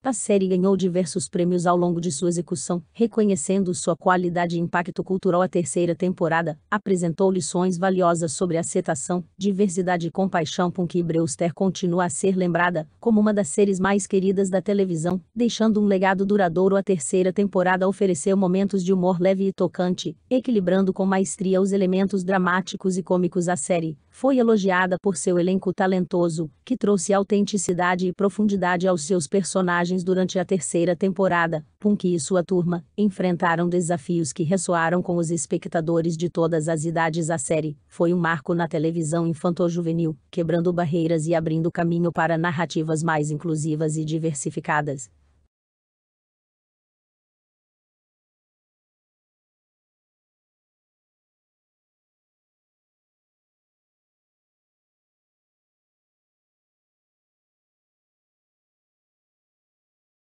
A série ganhou diversos prêmios ao longo de sua execução, reconhecendo sua qualidade e impacto cultural. A terceira temporada apresentou lições valiosas sobre aceitação, diversidade e compaixão, com que Breuster continua a ser lembrada como uma das séries mais queridas da televisão, deixando um legado duradouro. A terceira temporada ofereceu momentos de humor leve e tocante, equilibrando com maestria os elementos dramáticos e cômicos. A série foi elogiada por seu elenco talentoso, que trouxe autenticidade e profundidade aos seus personagens personagens durante a terceira temporada, Punk e sua turma, enfrentaram desafios que ressoaram com os espectadores de todas as idades. A série foi um marco na televisão infanto-juvenil, quebrando barreiras e abrindo caminho para narrativas mais inclusivas e diversificadas.